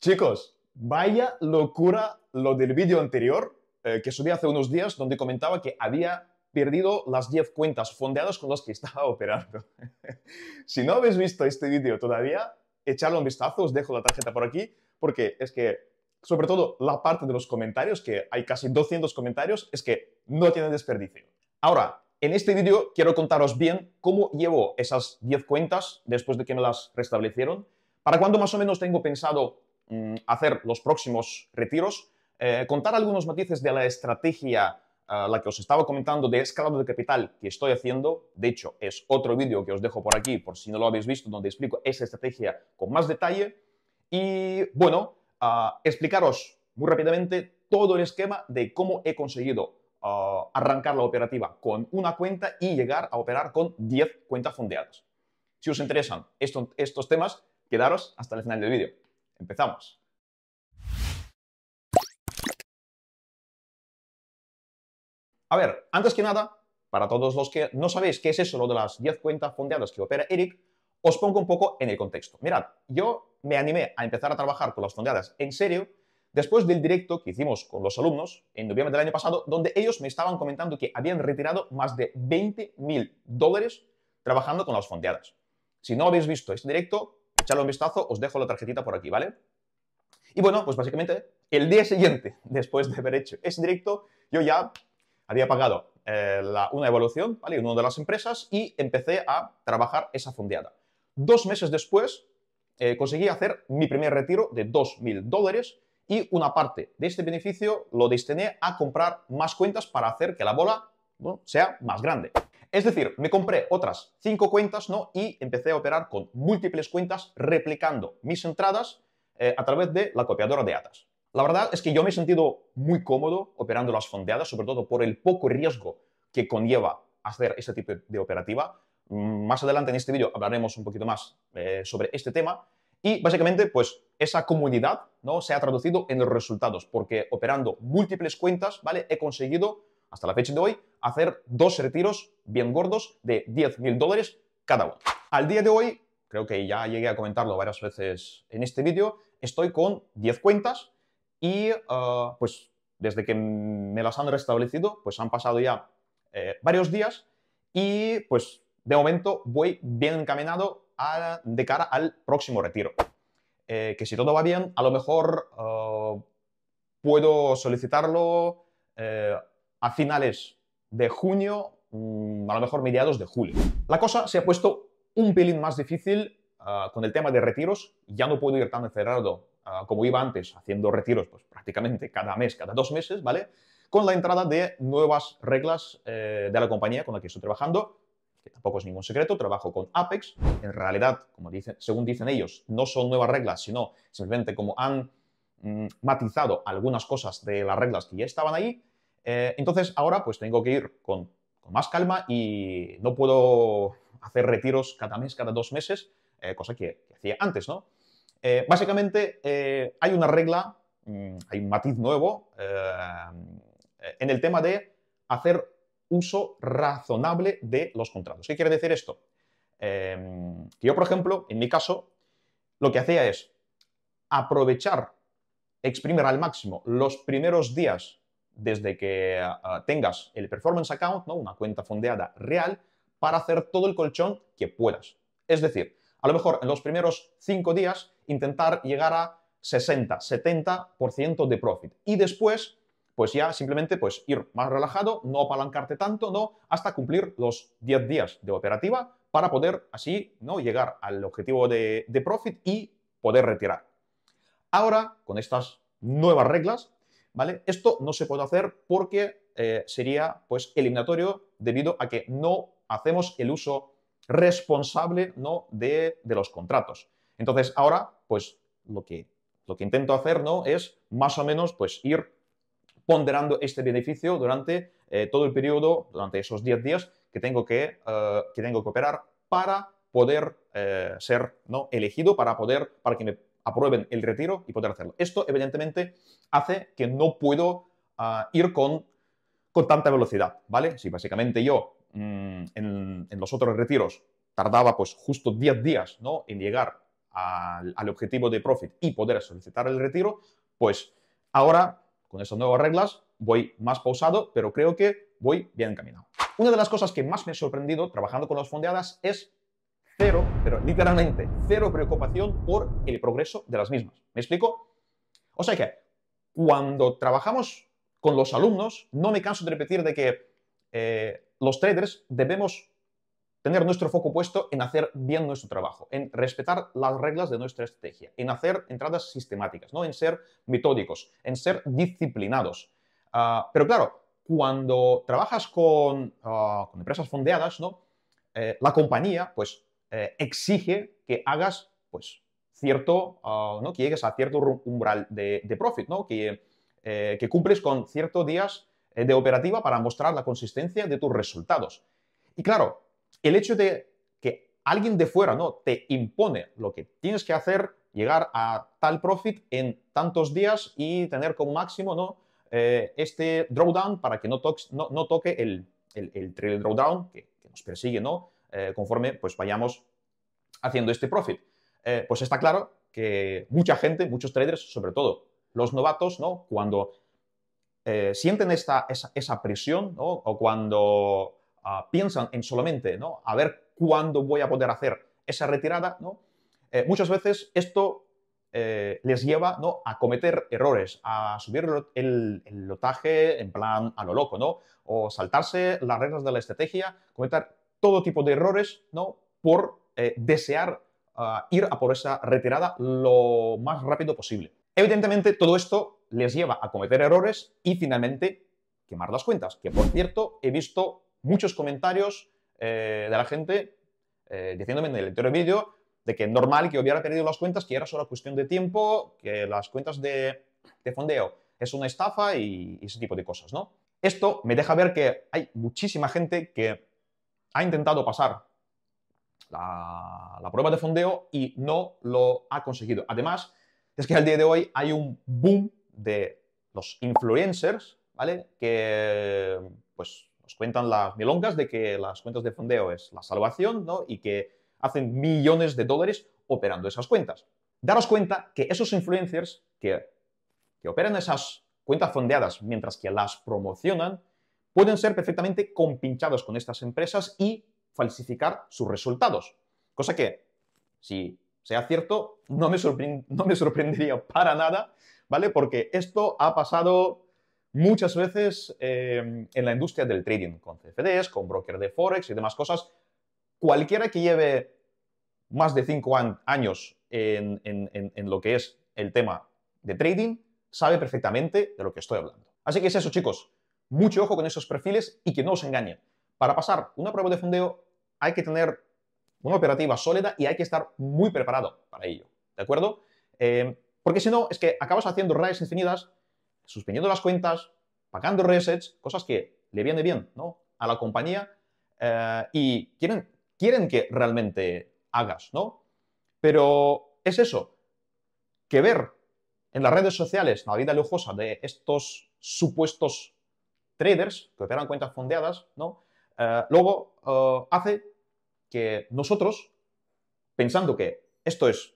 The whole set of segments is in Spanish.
Chicos, vaya locura lo del vídeo anterior eh, que subí hace unos días donde comentaba que había perdido las 10 cuentas fondeadas con las que estaba operando. si no habéis visto este vídeo todavía, echadle un vistazo, os dejo la tarjeta por aquí, porque es que, sobre todo, la parte de los comentarios, que hay casi 200 comentarios, es que no tiene desperdicio. Ahora, en este vídeo quiero contaros bien cómo llevo esas 10 cuentas después de que me las restablecieron, para cuándo más o menos tengo pensado Mm, hacer los próximos retiros, eh, contar algunos matices de la estrategia eh, la que os estaba comentando de escalado de capital que estoy haciendo. De hecho, es otro vídeo que os dejo por aquí, por si no lo habéis visto, donde explico esa estrategia con más detalle. Y bueno, explicaros muy rápidamente todo el esquema de cómo he conseguido eh, arrancar la operativa con una cuenta y llegar a operar con 10 cuentas fondeadas. Si os interesan estos, estos temas, quedaros hasta el final del vídeo. Empezamos. A ver, antes que nada, para todos los que no sabéis qué es eso lo de las 10 cuentas fondeadas que opera Eric, os pongo un poco en el contexto. Mirad, yo me animé a empezar a trabajar con las fondeadas en serio después del directo que hicimos con los alumnos en noviembre del año pasado, donde ellos me estaban comentando que habían retirado más de 20.000 mil dólares trabajando con las fondeadas. Si no habéis visto este directo, echarle un vistazo, os dejo la tarjetita por aquí, ¿vale? Y bueno, pues básicamente el día siguiente, después de haber hecho ese directo, yo ya había pagado eh, una evolución, ¿vale? En una de las empresas y empecé a trabajar esa fondeada. Dos meses después eh, conseguí hacer mi primer retiro de 2.000 dólares y una parte de este beneficio lo destiné a comprar más cuentas para hacer que la bola sea más grande. Es decir, me compré otras cinco cuentas, Y empecé a operar con múltiples cuentas replicando mis entradas eh, a través de la copiadora de ATAS. La verdad es que yo me he sentido muy cómodo operando las fondeadas, sobre todo por el poco riesgo que conlleva hacer este tipo de operativa. Mm, más adelante en este vídeo hablaremos un poquito más eh, sobre este tema. Y básicamente, pues esa comodidad ¿no? se ha traducido en los resultados, porque operando múltiples cuentas, ¿vale? He conseguido hasta la fecha de hoy, hacer dos retiros bien gordos de 10.000 dólares cada uno. Al día de hoy, creo que ya llegué a comentarlo varias veces en este vídeo, estoy con 10 cuentas y ah, pues desde que me las han restablecido, pues han pasado ya eh, varios días y pues de momento voy bien encaminado de cara al próximo retiro. Eh, que si todo va bien, a lo mejor ah, puedo solicitarlo eh, a finales de junio, mm, a lo mejor mediados de julio. La cosa se ha puesto un pelín más difícil ah, con el tema de retiros. Ya no puedo ir tan encerrado ah, como iba antes, haciendo retiros pues, prácticamente cada mes, cada dos meses, ¿vale? Con la entrada de nuevas reglas eh, de la compañía con la que estoy trabajando, que tampoco es ningún secreto, trabajo con Apex. En realidad, como dicen, según dicen ellos, no son nuevas reglas, sino simplemente como han mm, matizado algunas cosas de las reglas que ya estaban ahí eh, entonces ahora pues tengo que ir con, más calma y no puedo hacer retiros cada mes, cada dos meses, eh, cosa que, hacía antes, ¿no? Eh, básicamente hay una regla, mm, hay un matiz nuevo en el tema de hacer uso razonable de los contratos. ¿Qué quiere decir esto? Em, que yo, por ejemplo, en mi caso, lo que hacía es aprovechar, exprimir al máximo los primeros días desde que ah, tengas el performance account, una cuenta fondeada real, para hacer todo el colchón que puedas. Es decir, a lo mejor en los primeros 5 días intentar llegar a 60, 70% de profit y después pues ya simplemente pues ir más relajado, no apalancarte tanto, no hasta cumplir los 10 días de operativa para poder así no llegar al objetivo de profit y poder retirar. Ahora, con estas nuevas reglas, esto no se puede hacer porque eh, sería pues eliminatorio debido a que no hacemos el uso responsable ¿no? de, los contratos. Entonces ahora pues lo que, lo que intento hacer ¿no? es más o menos pues ir ponderando este beneficio durante eh, todo el periodo, durante esos 10 días que tengo que, eh, que tengo que operar para poder ser ¿no? elegido, para poder, para que me aprueben el retiro y poder hacerlo. Esto, evidentemente, hace que no puedo ah, ir con, con, tanta velocidad, ¿vale? Si básicamente yo mm, en, los otros retiros tardaba pues justo 10 días, ¿no? En llegar al, al objetivo de profit y poder solicitar el retiro, pues ahora, con esas nuevas reglas, voy más pausado, pero creo que voy bien encaminado. Una de las cosas que más me ha sorprendido trabajando con las fondeadas es cero, pero literalmente cero preocupación por el progreso de las mismas. ¿Me explico? O sea que cuando trabajamos con los alumnos, no me canso de repetir de que eh, los traders debemos tener nuestro foco puesto en hacer bien nuestro trabajo, en respetar las reglas de nuestra estrategia, en hacer entradas sistemáticas, ¿no? en ser metódicos, en ser disciplinados. Ah, pero claro, cuando trabajas con, ah, empresas fondeadas, ¿no? Eh, la compañía pues eh, exige que hagas, pues, cierto, ah, ¿no? Que llegues a cierto umbral de, profit, ¿no? Eh, que, cumples con ciertos días eh, de operativa para mostrar la consistencia de tus resultados. Y claro, el hecho de que alguien de fuera ¿no? te impone lo que tienes que hacer, llegar a tal profit en tantos días y tener como máximo ¿no? este drawdown para que no, toques, no, toque el, el, trail drawdown que, que, nos persigue, ¿no? Eh, conforme pues vayamos haciendo este profit. Eh, pues está claro que mucha gente, muchos traders, sobre todo los novatos, ¿no? cuando eh, sienten esta, esa, presión o cuando ah, piensan en solamente ¿no? a ver cuándo voy a poder hacer esa retirada, ¿no? muchas veces esto les lleva a cometer errores, a subir el, lotaje en plan a lo loco, ¿no? o saltarse las reglas de la estrategia, cometer todo tipo de errores, ¿no? Por eh, desear ah, ir a por esa retirada lo más rápido posible. Evidentemente, todo esto les lleva a cometer errores y finalmente quemar las cuentas. Que por cierto, he visto muchos comentarios eh, de la gente eh, diciéndome en el anterior vídeo de que es normal que hubiera perdido las cuentas, que era solo cuestión de tiempo, que las cuentas de, fondeo es una estafa y, y ese tipo de cosas, ¿no? Esto me deja ver que hay muchísima gente que ha intentado pasar la, prueba de fondeo y no lo ha conseguido. Además, es que al día de hoy hay un boom de los influencers, ¿vale? Que pues nos cuentan las milongas de que las cuentas de fondeo es la salvación, ¿no? Y que hacen millones de dólares operando esas cuentas. Daros cuenta que esos influencers que, que operan esas cuentas fondeadas mientras que las promocionan, pueden ser perfectamente compinchados con estas empresas y falsificar sus resultados. Cosa que, si sea cierto, no me, sorprendería para nada, ¿vale? Porque esto ha pasado muchas veces em, en la industria del trading, con CFDs, con broker de Forex y demás cosas. Cualquiera que lleve más de 5 años en lo que es el tema de trading sabe perfectamente de lo que estoy hablando. Así que es eso, chicos. Mucho ojo con esos perfiles y que no os engañen. Para pasar una prueba de fondeo hay que tener una operativa sólida y hay que estar muy preparado para ello. ¿De acuerdo? Eh, porque si no, es que acabas haciendo redes infinitas, suspendiendo las cuentas, pagando resets, cosas que le viene bien ¿no? a la compañía eh, y quieren, quieren que realmente hagas, ¿no? Pero es eso, que ver en las redes sociales la vida lujosa de estos supuestos traders que operan cuentas fondeadas, ¿no? Eh, luego eh, hace que nosotros, pensando que esto es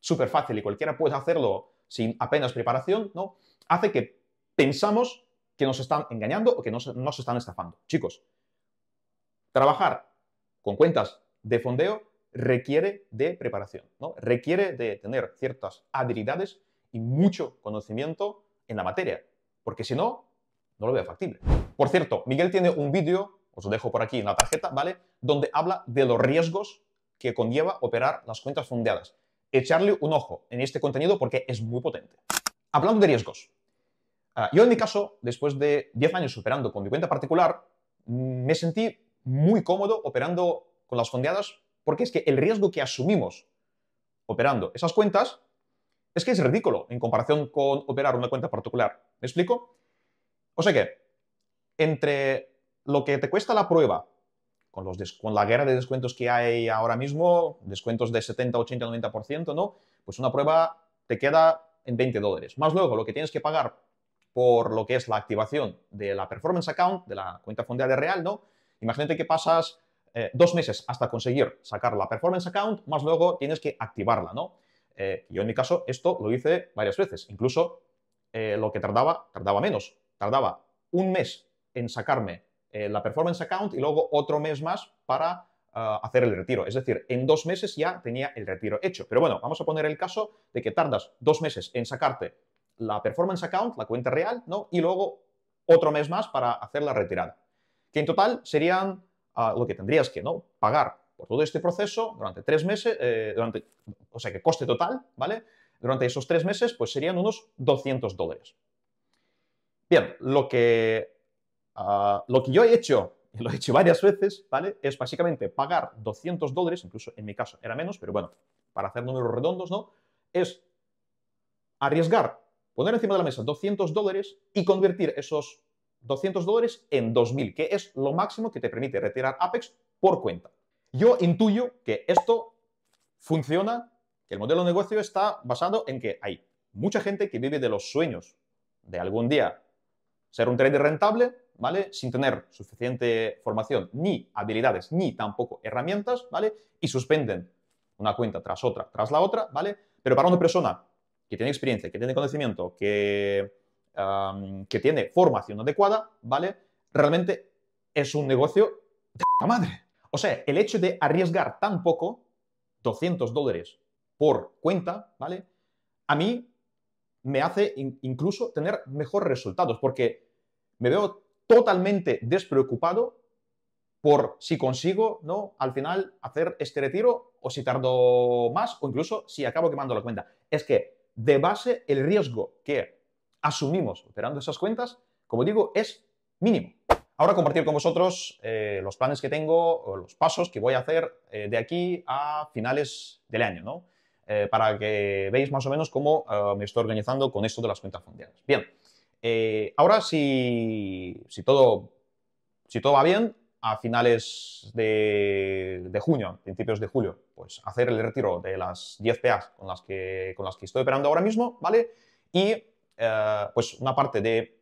súper fácil y cualquiera puede hacerlo sin apenas preparación, ¿no? Hace que pensamos que nos están engañando o que nos, están estafando. Chicos, trabajar con cuentas de fondeo requiere de preparación, ¿no? Requiere de tener ciertas habilidades y mucho conocimiento en la materia, porque si no, no lo veo factible. Por cierto, Miguel tiene un vídeo, os lo dejo por aquí en la tarjeta, ¿vale? Donde habla de los riesgos que conlleva operar las cuentas fundeadas. Echarle un ojo en este contenido porque es muy potente. Hablando de riesgos. Ah, yo en mi caso, después de 10 años operando con mi cuenta particular, mm, me sentí muy cómodo operando con las fondeadas porque es que el riesgo que asumimos operando esas cuentas es que es ridículo en comparación con operar una cuenta particular. ¿Me explico? O sea que, entre lo que te cuesta la prueba, con, con la guerra de descuentos que hay ahora mismo, descuentos de 70, 80, 90%, ¿no? Pues una prueba te queda en 20 dólares. Más luego, lo que tienes que pagar por lo que es la activación de la performance account, de la cuenta de real, ¿no? Imagínate que pasas eh, dos meses hasta conseguir sacar la performance account, más luego tienes que activarla, ¿no? Eh, yo en mi caso esto lo hice varias veces, incluso eh, lo que tardaba, tardaba menos tardaba un mes en sacarme eh, la performance account y luego otro mes más para eh, hacer el retiro. Es decir, en dos meses ya tenía el retiro hecho. Pero bueno, vamos a poner el caso de que tardas dos meses en sacarte la performance account, la cuenta real, ¿no? Y luego otro mes más para hacer la retirada. Que en total serían ah, lo que tendrías que ¿no? pagar por todo este proceso durante tres meses, eh, o sea que coste total, ¿vale? Durante esos tres meses, pues serían unos 200 dólares. Bien, lo que, ah, lo que yo he hecho, y lo he hecho varias veces, ¿vale? Es básicamente pagar 200 dólares, incluso en mi caso era menos, pero bueno, para hacer números redondos, ¿no? Es arriesgar, poner encima de la mesa 200 dólares y convertir esos 200 dólares en 2.000, que es lo máximo que te permite retirar Apex por cuenta. Yo intuyo que esto funciona, que el modelo de negocio está basado en que hay mucha gente que vive de los sueños de algún día ser un trader rentable, ¿vale? Sin tener suficiente formación, ni habilidades, ni tampoco herramientas, ¿vale? Y suspenden una cuenta tras otra, tras la otra, ¿vale? Pero para una persona que tiene experiencia, que tiene conocimiento, que, que tiene formación adecuada, ¿vale? Realmente es un negocio de madre. O sea, el hecho de arriesgar tan poco, 200 dólares por cuenta, ¿vale? A mí me hace incluso tener mejores resultados, porque me veo totalmente despreocupado por si consigo, ¿no? Al final hacer este retiro o si tardo más o incluso si acabo quemando la cuenta. Es que de base el riesgo que asumimos operando esas cuentas, como digo, es mínimo. Ahora compartir con vosotros eh, los planes que tengo, o los pasos que voy a hacer eh, de aquí a finales del año, ¿no? Eh, para que veáis más o menos cómo eh, me estoy organizando con esto de las cuentas fondeadas. Bien, eh, ahora si, si, todo, si todo va bien, a finales de, junio, principios de julio, pues hacer el retiro de las 10 PAs con las que, con las que estoy operando ahora mismo, ¿vale? Y pues una parte de,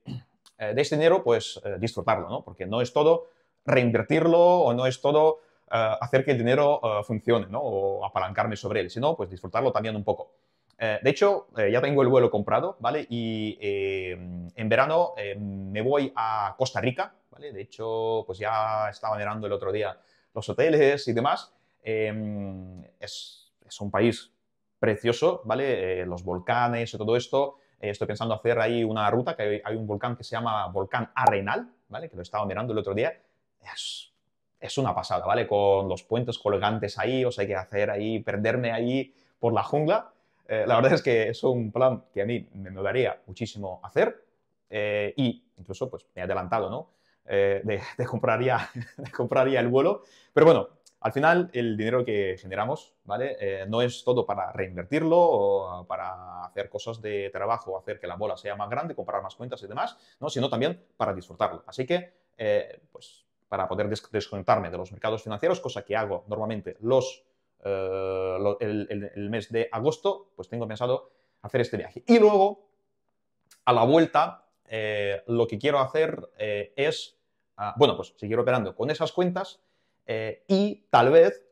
este dinero, pues disfrutarlo, ¿no? Porque no es todo reinvertirlo o no es todo eh, hacer que el dinero eh, funcione, ¿no? O apalancarme sobre él, sino pues disfrutarlo también un poco. Eh, de hecho, ya tengo el vuelo comprado, ¿vale? Y en verano me voy a Costa Rica, ¿vale? De hecho, pues ya estaba mirando el otro día los hoteles y demás. Es, un país precioso, ¿vale? los volcanes y todo esto. estoy pensando hacer ahí una ruta, que hay, un volcán que se llama Volcán Arenal, ¿vale? Que lo estaba mirando el otro día es una pasada, ¿vale? Con los puentes colgantes ahí, os hay que hacer ahí, perderme ahí por la jungla. Eh, la verdad es que es un plan que a mí me daría muchísimo hacer eh, y incluso pues me he adelantado, ¿no? Eh, de, compraría comprar el vuelo. Pero bueno, al final el dinero que generamos, ¿vale? no es todo para reinvertirlo o para hacer cosas de trabajo, hacer que la bola sea más grande, comprar más cuentas y demás, ¿no? Sino también para disfrutarlo. Así que, pues para poder desconectarme de los mercados financieros, cosa que hago normalmente los, eh, el, mes de agosto, pues tengo pensado hacer este viaje. Y luego, a la vuelta, eh, lo que quiero hacer eh, es, ah, bueno, pues seguir operando con esas cuentas y tal vez,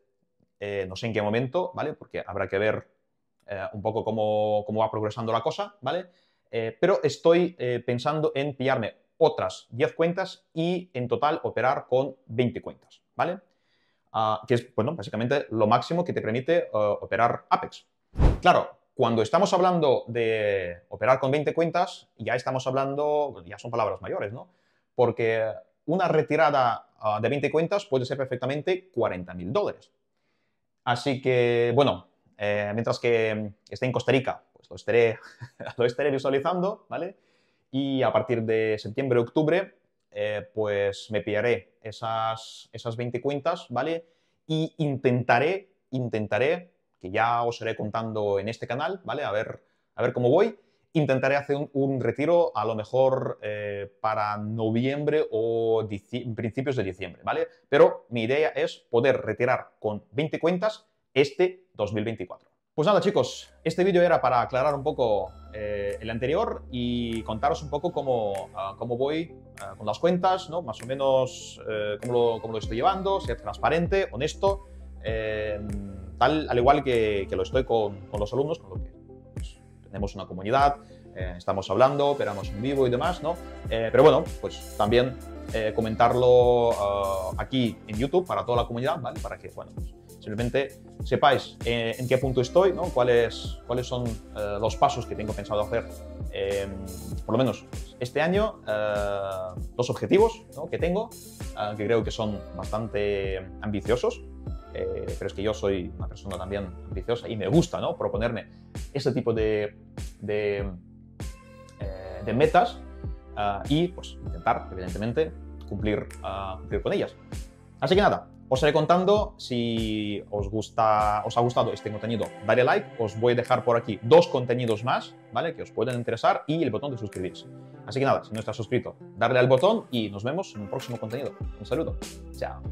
no sé en qué momento, ¿vale? Porque habrá que ver un poco cómo, cómo, va progresando la cosa, ¿vale? pero estoy pensando en pillarme otras 10 cuentas y en total operar con 20 cuentas, ¿vale? Ah, que es, bueno, básicamente lo máximo que te permite eh, operar Apex. Claro, cuando estamos hablando de operar con 20 cuentas, ya estamos hablando, ya son palabras mayores, ¿no? Porque una retirada ah, de 20 cuentas puede ser perfectamente 40.000 dólares. Así que, bueno, eh, mientras que mm, esté en Costa Rica, pues lo lo estaré visualizando, ¿vale? Y a partir de septiembre, octubre, eh, pues me pillaré esas, esas 20 cuentas, ¿vale? Y intentaré, intentaré, que ya os iré contando en este canal, ¿vale? A ver, a ver cómo voy. Intentaré hacer un, retiro a lo mejor eh, para noviembre o principios de diciembre, ¿vale? Pero mi idea es poder retirar con 20 cuentas este 2024. Pues nada chicos, este vídeo era para aclarar un poco eh, el anterior y contaros un poco cómo, ah, cómo voy ah, con las cuentas, ¿no? más o menos eh, cómo, lo, cómo, lo, estoy llevando, ser transparente, honesto, eh, tal al igual que, lo estoy con, los alumnos, con lo que pues, tenemos una comunidad, estamos hablando, operamos en vivo y demás, ¿no? pero bueno, pues también comentarlo ah, aquí en YouTube para toda la comunidad, ¿vale? Para que, bueno, pues, Simplemente sepáis eh, en qué punto estoy, ¿no? cuáles, cuáles son eh, los pasos que tengo pensado hacer, em, por lo menos este año, los eh, objetivos que tengo, que creo que son bastante ambiciosos. pero es que yo soy una persona también ambiciosa y me gusta ¿no? proponerme este tipo de, de, metas y pues intentar, evidentemente, cumplir con ellas. Así que nada, os estaré contando si os, gusta, os ha gustado este contenido, dale like. Os voy a dejar por aquí dos contenidos más, ¿vale? Que os pueden interesar y el botón de suscribirse. Así que nada, si no estás suscrito, darle al botón y nos vemos en un próximo contenido. Un saludo. Chao.